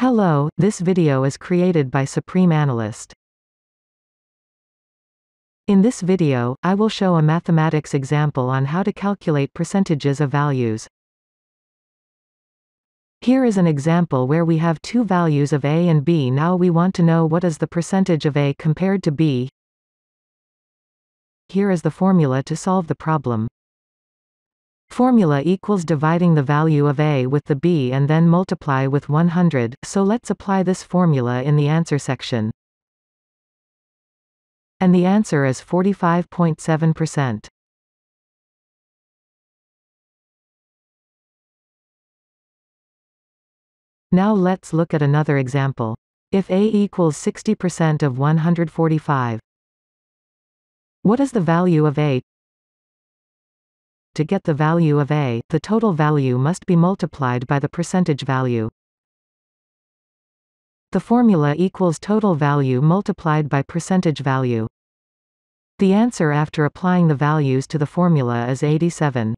Hello, this video is created by Supreme Analyst. In this video, I will show a mathematics example on how to calculate percentages of values. Here is an example where we have two values of A and B now we want to know what is the percentage of A compared to B. Here is the formula to solve the problem formula equals dividing the value of a with the b and then multiply with 100, so let's apply this formula in the answer section. And the answer is 45.7%. Now let's look at another example. If A equals 60% of 145, what is the value of A? to get the value of A, the total value must be multiplied by the percentage value. The formula equals total value multiplied by percentage value. The answer after applying the values to the formula is 87.